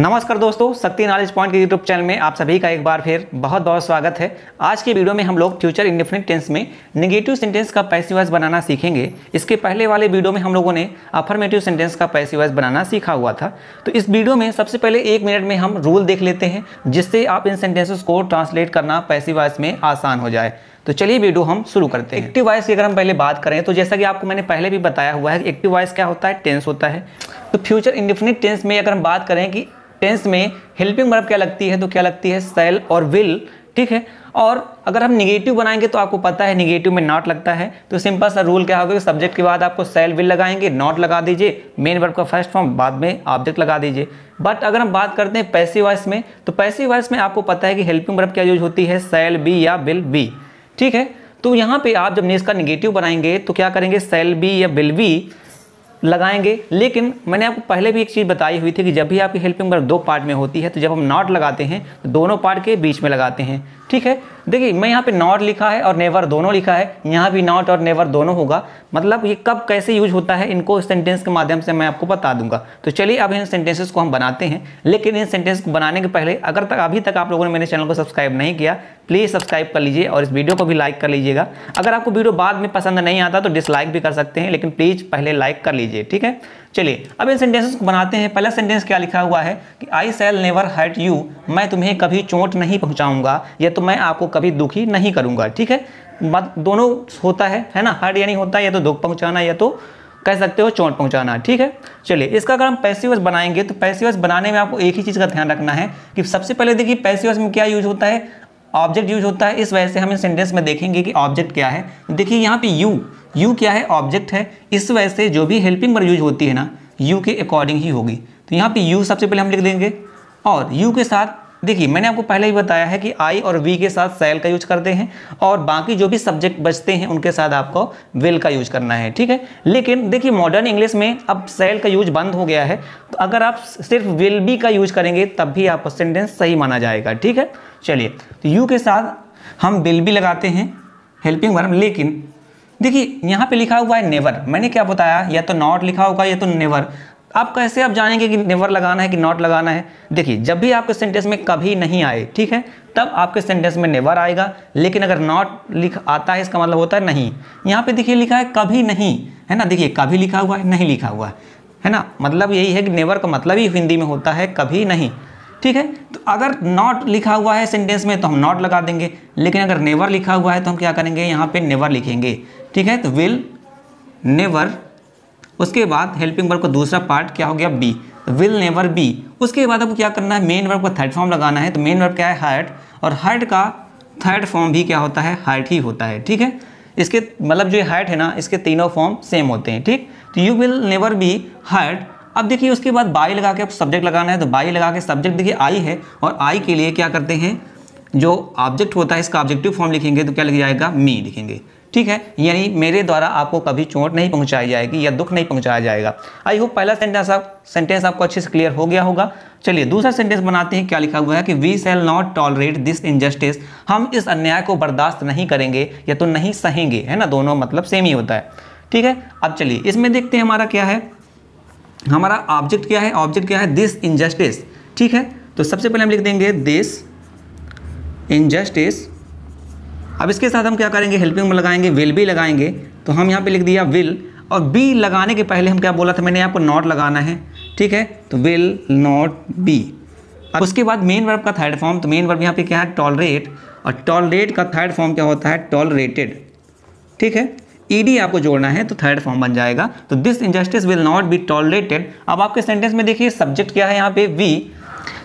नमस्कार दोस्तों Shakti knowledge point के यूट्यूब चैनल में आप सभी का एक बार फिर बहुत बहुत स्वागत है आज की वीडियो में हम लोग फ्यूचर इंडिफिनिट टेंस में नेगेटिव सेंटेंस का पैसिवस बनाना सीखेंगे इसके पहले वाले वीडियो में हम लोगों ने अफर्मेटिव सेंटेंस का पैसिवस बनाना सीखा हुआ था तो इस वीडियो में सबसे पहले एक मिनट में हम रूल देख लेते हैं जिससे आप इन सेंटेंसेस को ट्रांसलेट करना पैसिवस में आसान हो जाए तो चलिए वीडियो हम शुरू करते हैं एक्टिव वॉइस की अगर हम पहले बात करें तो जैसा कि आपको मैंने पहले भी बताया हुआ है एक्टिव वॉइस क्या होता है टेंस होता है तो फ्यूचर इंडिफिनिट टेंस में अगर हम बात करें कि टेंस में हेल्पिंग वर्ब क्या लगती है तो क्या लगती है सेल और विल ठीक है और अगर हम निगेटिव बनाएंगे तो आपको पता है निगेटिव में नॉट लगता है तो सिंपल सा रूल क्या होगा कि सब्जेक्ट के बाद आपको सेल विल लगाएंगे नॉट लगा दीजिए मेन वर्ब का फर्स्ट फॉर्म बाद में ऑब्जेक्ट लगा दीजिए बट अगर हम बात करते हैं पैसे वाइस में तो पैसे वाइस में आपको पता है कि हेल्पिंग वर्ब क्या यूज होती है सेल बी या विल बी ठीक है तो यहाँ पे आप जब इसका निगेटिव बनाएंगे तो क्या करेंगे सेल बी या विल बी लगाएंगे लेकिन मैंने आपको पहले भी एक चीज़ बताई हुई थी कि जब भी आपकी हेल्पिंग वर्क दो पार्ट में होती है तो जब हम नॉट लगाते हैं तो दोनों पार्ट के बीच में लगाते हैं ठीक है देखिए मैं यहाँ पे नॉट लिखा है और नेवर दोनों लिखा है यहाँ भी नॉट और नेवर दोनों होगा मतलब ये कब कैसे यूज होता है इनको सेंटेंस के माध्यम से मैं आपको बता दूंगा तो चलिए अब इन सेंटेंसेस को हम बनाते हैं लेकिन इन सेंटेंस को बनाने के पहले अगर तक अभी तक आप लोगों ने मेरे चैनल को सब्सक्राइब नहीं किया प्लीज़ सब्सक्राइब कर लीजिए और इस वीडियो को भी लाइक कर लीजिएगा अगर आपको वीडियो बाद में पसंद नहीं आता तो डिसलाइक भी कर सकते हैं लेकिन प्लीज़ पहले लाइक कर लीजिए ठीक है चलिए अब इन सेंटेंसेस को बनाते हैं पहला सेंटेंस क्या लिखा हुआ है कि I shall never hurt you मैं तुम्हें कभी चोट नहीं पहुंचाऊंगा या तो मैं आपको कभी दुखी नहीं करूंगा ठीक है मत दोनों होता है है ना हर्ट यानी होता है या तो दुख पहुँचाना या तो कह सकते हो चोट पहुंचाना ठीक है चलिए इसका अगर हम पैसिवस बनाएंगे तो पैसिवस बनाने में आपको एक ही चीज़ का ध्यान रखना है कि सबसे पहले देखिए पैसिवस में क्या यूज होता है ऑब्जेक्ट यूज होता है इस वजह से हम इस सेंटेंस में देखेंगे कि ऑब्जेक्ट क्या है देखिए यहाँ पे यू यू क्या है ऑब्जेक्ट है इस वजह से जो भी हेल्पिंग वर्ब यूज होती है ना यू के अकॉर्डिंग ही होगी तो यहाँ पे यू सबसे पहले हम लिख देंगे और यू के साथ देखिए मैंने आपको पहले ही बताया है कि आई और वी के साथ सेल का यूज करते हैं और बाकी जो भी सब्जेक्ट बचते हैं उनके साथ आपको विल का यूज करना है ठीक है लेकिन देखिए मॉडर्न इंग्लिश में अब सेल का यूज बंद हो गया है तो अगर आप सिर्फ विल बी का यूज करेंगे तब भी आपका सेंटेंस सही माना जाएगा ठीक है चलिए तो यू के साथ हम विल बी लगाते हैं हेल्पिंग वर्म लेकिन देखिए यहाँ पे लिखा हुआ है नेवर मैंने क्या बताया या तो नॉट लिखा होगा या तो नेवर आप कैसे आप जानेंगे कि नेवर लगाना है कि नॉट लगाना है देखिए जब भी आपके सेंटेंस में कभी नहीं आए ठीक है तब आपके सेंटेंस में नेवर आएगा लेकिन अगर नॉट लिख आता है इसका मतलब होता है नहीं यहाँ पे देखिए लिखा है कभी नहीं है ना देखिए कभी लिखा हुआ है नहीं लिखा हुआ है है ना मतलब यही है कि नेवर का मतलब ही हिंदी में होता है कभी नहीं ठीक है तो अगर नॉट लिखा हुआ है सेंटेंस में तो हम नॉट लगा देंगे लेकिन अगर नेवर लिखा हुआ है तो हम क्या करेंगे यहाँ पर नेवर लिखेंगे ठीक है तो विल नेवर उसके बाद हेल्पिंग वर्ब का दूसरा पार्ट क्या हो गया बी विल नेवर बी उसके बाद आपको क्या करना है मेन वर्ब का थर्ड फॉर्म लगाना है तो मेन वर्ब क्या है हर्ट और हर्ट का थर्ड फॉर्म भी क्या होता है हर्ट ही होता है ठीक है इसके मतलब जो हर्ट है ना इसके तीनों फॉर्म सेम होते हैं ठीक तो you will never be hurt अब देखिए उसके बाद बाई लगा के अब सब्जेक्ट लगाना है तो बाई लगा के सब्जेक्ट देखिए आई है और आई के लिए क्या करते हैं जो ऑब्जेक्ट होता है इसका ऑब्जेक्टिव फॉर्म लिखेंगे तो क्या लिख जाएगा मी लिखेंगे ठीक है यानी मेरे द्वारा आपको कभी चोट नहीं पहुंचाई जाएगी या दुख नहीं पहुंचाया जाएगा आई होप पहला सेंटेंस आप सेंटेंस आपको अच्छे से क्लियर हो गया होगा चलिए दूसरा सेंटेंस बनाते हैं क्या लिखा हुआ है कि we shall not tolerate this injustice हम इस अन्याय को बर्दाश्त नहीं करेंगे या तो नहीं सहेंगे है ना दोनों मतलब सेम ही होता है ठीक है अब चलिए इसमें देखते हैं हमारा क्या है हमारा ऑब्जेक्ट क्या है ऑब्जेक्ट क्या है दिस इनजस्टिस ठीक है तो सबसे पहले हम लिख देंगे दिस इनजस्टिस अब इसके साथ हम क्या करेंगे हेल्पिंग में लगाएंगे विल भी लगाएंगे तो हम यहाँ पे लिख दिया विल और बी लगाने के पहले हम क्या बोला था मैंने आपको नॉट लगाना है ठीक है तो विल नॉट बी अब उसके बाद मेन वर्ब का थर्ड फॉर्म तो मेन वर्ब यहाँ पे क्या है टॉलरेट और टॉलरेट का थर्ड फॉर्म क्या होता है टॉलरेटेड ठीक है ईडी आपको जोड़ना है तो थर्ड फॉर्म बन जाएगा तो this injustice will not be tolerated अब आपके सेंटेंस में देखिए सब्जेक्ट क्या है यहाँ पे वी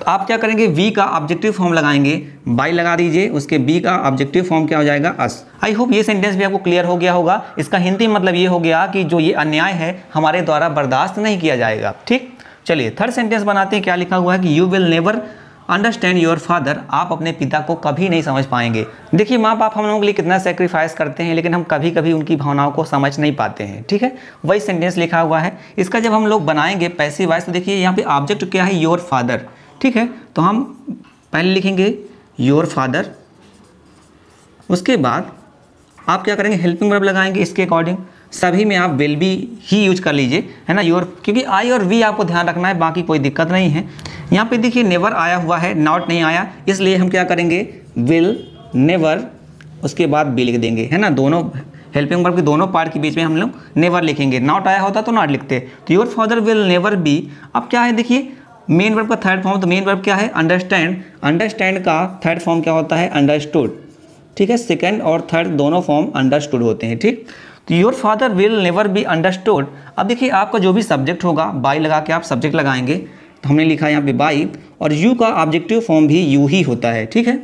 तो आप क्या करेंगे वी का ऑब्जेक्टिव फॉर्म लगाएंगे बाई लगा दीजिए उसके बी का ऑब्जेक्टिव फॉर्म क्या हो जाएगा अस आई होप ये सेंटेंस भी आपको क्लियर हो गया होगा इसका हिंदी मतलब ये हो गया कि जो ये अन्याय है हमारे द्वारा बर्दाश्त नहीं किया जाएगा ठीक चलिए थर्ड सेंटेंस बनाते हैं क्या लिखा हुआ है कि you will never understand your father आप अपने पिता को कभी नहीं समझ पाएंगे देखिए माँ बाप हम लोगों के लिए कितना सेक्रीफाइस करते हैं लेकिन हम कभी कभी उनकी भावनाओं को समझ नहीं पाते हैं ठीक है वही सेंटेंस लिखा हुआ है इसका जब हम लोग बनाएंगे पैसे वाइज तो देखिए यहाँ पे ऑब्जेक्ट क्या है योर फादर ठीक है तो हम पहले लिखेंगे योर फादर उसके बाद आप क्या करेंगे हेल्पिंग वर्ब लगाएंगे इसके अकॉर्डिंग सभी में आप विल बी ही यूज कर लीजिए है ना योर क्योंकि आई और वी आपको ध्यान रखना है बाकी कोई दिक्कत नहीं है यहाँ पे देखिए नेवर आया हुआ है नॉट नहीं आया इसलिए हम क्या करेंगे विल नेवर उसके बाद बी लिख देंगे है ना दोनों हेल्पिंग वर्ब के दोनों पार्ट के बीच में हम लोग नेवर लिखेंगे नॉट आया होता तो नॉट लिखते तो your father will never be अब क्या है देखिए मेन वर्ब का थर्ड फॉर्म तो मेन वर्ब क्या है अंडरस्टैंड अंडरस्टैंड का थर्ड फॉर्म क्या होता है अंडरस्टूड ठीक है सेकेंड और थर्ड दोनों फॉर्म अंडरस्टूड होते हैं ठीक तो your father will never be understood अब देखिए आपका जो भी सब्जेक्ट होगा बाई लगा के आप सब्जेक्ट लगाएंगे तो हमने लिखा है यहाँ पे बाई और यू का ऑब्जेक्टिव फॉर्म भी यू ही होता है ठीक है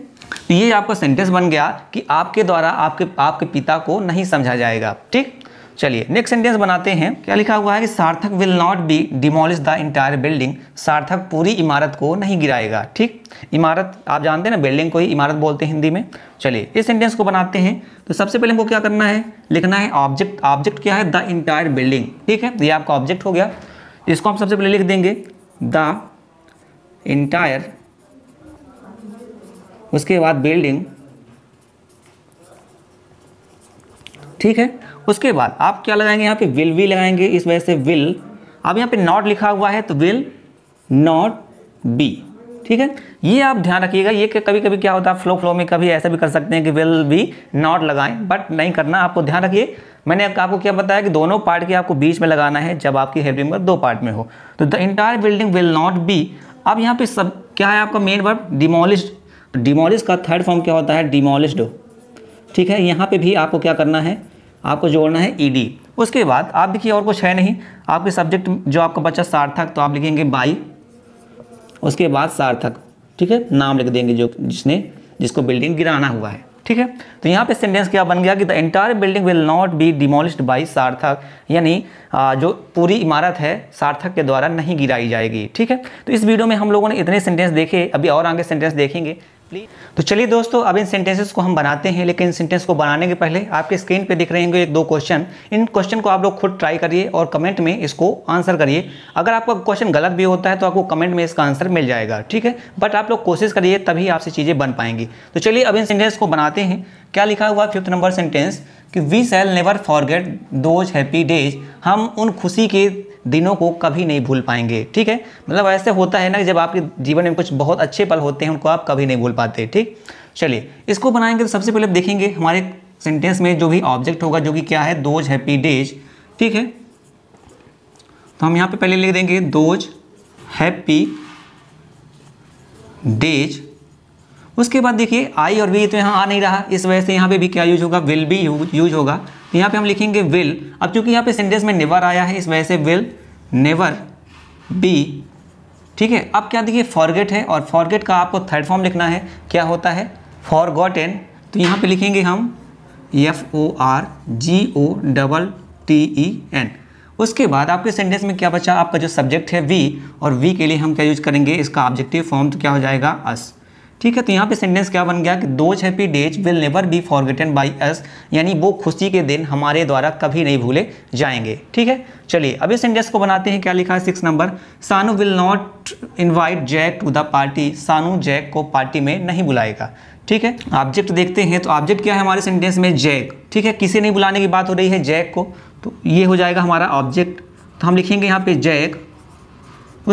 तो ये आपका सेंटेंस बन गया कि आपके द्वारा आपके आपके पिता को नहीं समझा जाएगा ठीक चलिए नेक्स्ट सेंटेंस बनाते हैं क्या लिखा हुआ है कि Sarthak will not be demolish the entire building Sarthak पूरी इमारत को नहीं गिराएगा ठीक इमारत आप जानते हैं ना बिल्डिंग को ही इमारत बोलते हैं हिंदी में चलिए इस सेंटेंस को बनाते हैं तो सबसे पहले हमको क्या करना है लिखना है ऑब्जेक्ट ऑब्जेक्ट क्या है द इंटायर बिल्डिंग ठीक है ये आपका ऑब्जेक्ट हो गया इसको हम सबसे पहले लिख देंगे द इंटायर उसके बाद बिल्डिंग ठीक है उसके बाद आप क्या लगाएंगे यहाँ पे विल भी लगाएंगे इस वजह से विल अब यहाँ पे नॉट लिखा हुआ है तो विल नॉट बी ठीक है ये आप ध्यान रखिएगा ये कभी कभी क्या होता है फ्लो फ्लो में कभी ऐसा भी कर सकते हैं कि विल बी नॉट लगाएं बट नहीं करना आपको ध्यान रखिए मैंने आपको क्या बताया कि दोनों पार्ट के आपको बीच में लगाना है जब आपकी हेल्पिंग वर्ब दो पार्ट में हो तो the entire building will not be अब यहाँ पे सब क्या है आपका मेन वर्ब डिमोलिश डिमोलिश का थर्ड फॉर्म क्या होता है डिमोलिस्ड ठीक है यहाँ पे भी आपको क्या करना है आपको जोड़ना है ईडी e उसके बाद आप देखिए और कुछ है नहीं आपके सब्जेक्ट जो आपका बच्चा सार्थक तो आप लिखेंगे बाई उसके बाद सार्थक ठीक है नाम लिख देंगे जो जिसने जिसको बिल्डिंग गिराना हुआ है ठीक है तो यहाँ पे सेंटेंस क्या बन गया कि the entire building will not be demolished by Sarthak यानी जो पूरी इमारत है सार्थक के द्वारा नहीं गिराई जाएगी ठीक है तो इस वीडियो में हम लोगों ने इतने सेंटेंस देखे अभी और आगे सेंटेंस देखेंगे प्लीज तो चलिए दोस्तों अब इन सेंटेंसेस को हम बनाते हैं लेकिन सेंटेंस को बनाने के पहले आपके स्क्रीन पे दिख रहे होंगे एक दो क्वेश्चन इन क्वेश्चन को आप लोग खुद ट्राई करिए और कमेंट में इसको आंसर करिए अगर आपका क्वेश्चन गलत भी होता है तो आपको कमेंट में इसका आंसर मिल जाएगा ठीक है बट आप लोग कोशिश करिए तभी आपसे चीज़ें बन पाएंगी तो चलिए अब इन सेंटेंस को बनाते हैं क्या लिखा हुआ फिफ्थ नंबर सेंटेंस कि we shall never forget those happy days हम उन खुशी के दिनों को कभी नहीं भूल पाएंगे ठीक है मतलब ऐसे होता है ना कि जब आपके जीवन में कुछ बहुत अच्छे पल होते हैं उनको आप कभी नहीं भूल पाते ठीक चलिए इसको बनाएंगे तो सबसे पहले देखेंगे हमारे सेंटेंस में जो भी ऑब्जेक्ट होगा जो कि क्या है दोज हैप्पी डेज ठीक है तो हम यहाँ पे पहले लिख देंगे दोज हैप्पी डेज उसके बाद देखिए आई और वी तो यहाँ आ नहीं रहा इस वजह से यहाँ पे भी क्या यूज होगा विल बी यूज होगा यहाँ पे हम लिखेंगे विल अब चूंकि यहाँ पे सेंटेंस में नेवर आया है इस वजह से विल नेवर बी ठीक है अब क्या देखिए फॉरगेट है और फॉरगेट का आपको थर्ड फॉर्म लिखना है क्या होता है फॉर तो यहाँ पे लिखेंगे हम F O R G O double T E N उसके बाद आपके सेंटेंस में क्या बचा आपका जो सब्जेक्ट है वी और वी के लिए हम क्या यूज करेंगे इसका ऑब्जेक्टिव फॉर्म तो क्या हो जाएगा अस ठीक है तो यहाँ पे सेंटेंस क्या बन गया कि those happy days will never be forgotten by us यानी वो खुशी के दिन हमारे द्वारा कभी नहीं भूले जाएंगे ठीक है चलिए अब इस सेंटेंस को बनाते हैं क्या लिखा है six number Sanu will not invite Jack to the party Sanu Jack को पार्टी में नहीं बुलाएगा ठीक है ऑब्जेक्ट देखते हैं तो ऑब्जेक्ट क्या है हमारे सेंटेंस में जैक ठीक है किसे नहीं बुलाने की बात हो रही है जैक को तो ये हो जाएगा हमारा ऑब्जेक्ट तो हम लिखेंगे यहाँ पे जैक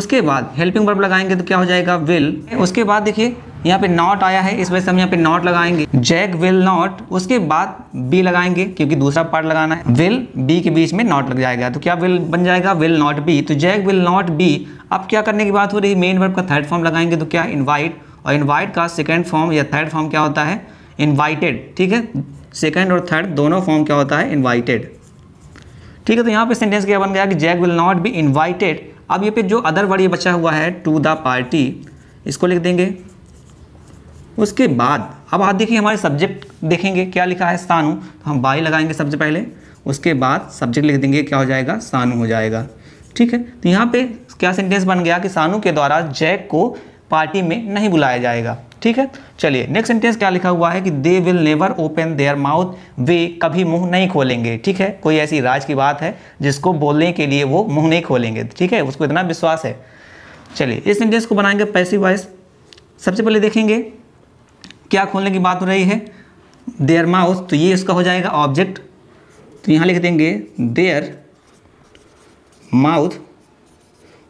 उसके बाद हेल्पिंग वर्ब लगाएंगे तो क्या हो जाएगा विल उसके बाद देखिए यहाँ पे नॉट आया है इस वजह से हम यहाँ पे नॉट लगाएंगे जैक विल नॉट उसके बाद बी लगाएंगे क्योंकि दूसरा पार्ट लगाना है विल बी के बीच में नॉट लग जाएगा तो क्या विल बन जाएगा विल नॉट बी तो जैक विल नॉट बी अब क्या करने की बात हो रही है मेन वर्ब का थर्ड फॉर्म लगाएंगे तो क्या इन्वाइट और इन्वाइट का सेकेंड फॉर्म या थर्ड फॉर्म क्या होता है इन्वाइटेड ठीक है सेकेंड और थर्ड दोनों फॉर्म क्या होता है इन्वाइटेड ठीक है तो यहाँ पे सेंटेंस क्या बन गया कि Jack will not be invited अब ये पे जो अदर वर्ड ये बचा हुआ है टू द पार्टी इसको लिख देंगे उसके बाद अब आप देखिए हमारे सब्जेक्ट देखेंगे क्या लिखा है सानू तो हम बाई लगाएंगे सबसे पहले उसके बाद सब्जेक्ट लिख देंगे क्या हो जाएगा सानू हो जाएगा ठीक है तो यहाँ पे क्या सेंटेंस बन गया कि सानू के द्वारा जैक को पार्टी में नहीं बुलाया जाएगा ठीक है चलिए नेक्स्ट सेंटेंस क्या लिखा हुआ है कि they will never open their mouth वे कभी मुंह नहीं खोलेंगे ठीक है कोई ऐसी राज की बात है जिसको बोलने के लिए वो मुंह नहीं खोलेंगे ठीक है उसको इतना विश्वास है चलिए इस सेंटेंस को बनाएंगे पैसिव वॉइस सबसे पहले देखेंगे क्या खोलने की बात हो रही है देयर माउथ तो ये इसका हो जाएगा ऑब्जेक्ट तो यहाँ लिख देंगे देयर माउथ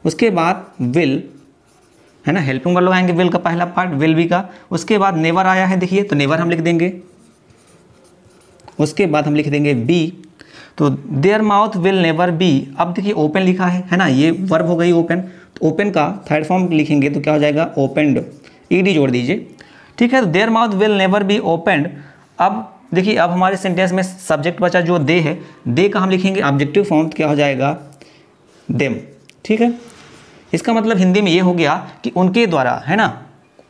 उसके बाद विल है ना हेल्पिंग वर्ड लगाएंगे विल का पहला पार्ट विल बी का उसके बाद नेवर आया है देखिए तो नेवर हम लिख देंगे उसके बाद हम लिख देंगे बी तो their mouth will never be अब देखिए ओपन लिखा है है ना ये वर्ब हो गई ओपन तो ओपन का थर्ड फॉर्म लिखेंगे तो क्या हो जाएगा ओपनड ई डी जोड़ दीजिए ठीक है तो their mouth will never be opened अब देखिए अब हमारे सेंटेंस में सब्जेक्ट बचा जो दे है दे का हम लिखेंगे ऑब्जेक्टिव फॉर्म क्या हो जाएगा देम ठीक है इसका मतलब हिंदी में ये हो गया कि उनके द्वारा है ना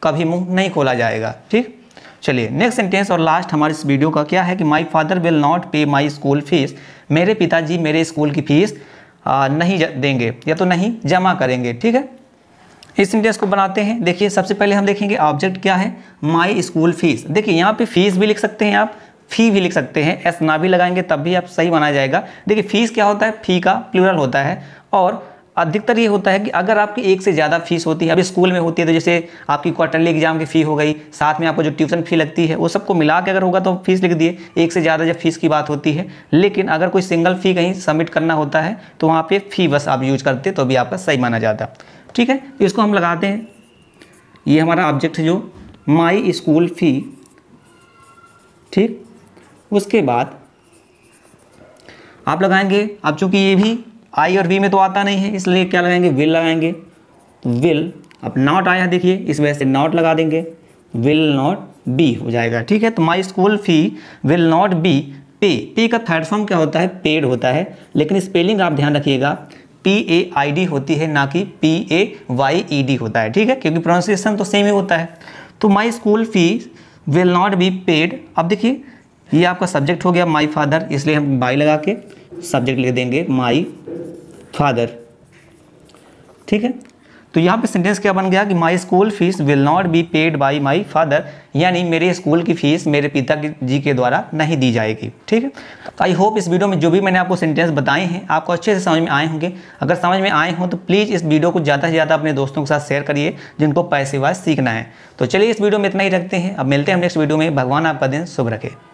कभी मुंह नहीं खोला जाएगा ठीक चलिए नेक्स्ट सेंटेंस और लास्ट हमारे इस वीडियो का क्या है कि माई फादर विल नॉट पे माई स्कूल फीस मेरे पिताजी मेरे स्कूल की फीस नहीं देंगे या तो नहीं जमा करेंगे ठीक है इस सेंटेंस को बनाते हैं देखिए सबसे पहले हम देखेंगे ऑब्जेक्ट क्या है माई स्कूल फीस देखिए यहाँ पे फीस भी लिख सकते हैं आप फ़ी भी लिख सकते हैं एस ना भी लगाएंगे तब भी आप सही बनाया जाएगा देखिए फ़ीस क्या होता है फ़ी का प्लूरल होता है और अधिकतर ये होता है कि अगर आपकी एक से ज़्यादा फीस होती है अभी स्कूल में होती है तो जैसे आपकी क्वार्टरली एग्जाम की फ़ी हो गई साथ में आपको जो ट्यूशन फ़ी लगती है वो सबको मिला के अगर होगा तो फीस लिख दिए एक से ज़्यादा जब फीस की बात होती है लेकिन अगर कोई सिंगल फ़ी कहीं सबमिट करना होता है तो वहाँ पर फ़ी बस आप यूज करते तो भी आपका सही माना जाता ठीक है तो इसको हम लगाते हैं ये हमारा ऑब्जेक्ट है जो माई स्कूल फी ठीक उसके बाद आप लगाएंगे अब चूंकि ये भी आई और वी में तो आता नहीं है इसलिए क्या लगाएंगे विल लगाएंगे विल तो अब नॉट आया देखिए इस वजह से नॉट लगा देंगे विल नॉट बी हो जाएगा ठीक है तो my school fee will not be pay pay का थर्ड फॉर्म क्या होता है पेड होता है लेकिन स्पेलिंग आप ध्यान रखिएगा पी ए आई डी होती है ना कि P A Y E D होता है ठीक है क्योंकि प्रोनाउंसिएशन तो सेम ही होता है तो my school fees will not be paid अब देखिए ये आपका सब्जेक्ट हो गया माई फादर इसलिए हम बाई लगा के सब्जेक्ट ले देंगे माई फादर ठीक है तो यहाँ पे सेंटेंस क्या बन गया कि my school fees will not be paid by my father यानी मेरे स्कूल की फ़ीस मेरे पिता जी के द्वारा नहीं दी जाएगी ठीक है तो आई होप इस वीडियो में जो भी मैंने आपको सेंटेंस बताए हैं आपको अच्छे से समझ में आए होंगे अगर समझ में आए हों तो प्लीज़ इस वीडियो को ज़्यादा से ज़्यादा अपने दोस्तों के साथ शेयर करिए जिनको पैसे वाज सीखना है तो चलिए इस वीडियो में इतना ही रखते हैं अब मिलते हैं हम नेक्स्ट वीडियो में भगवान आपका दिन शुभ रखें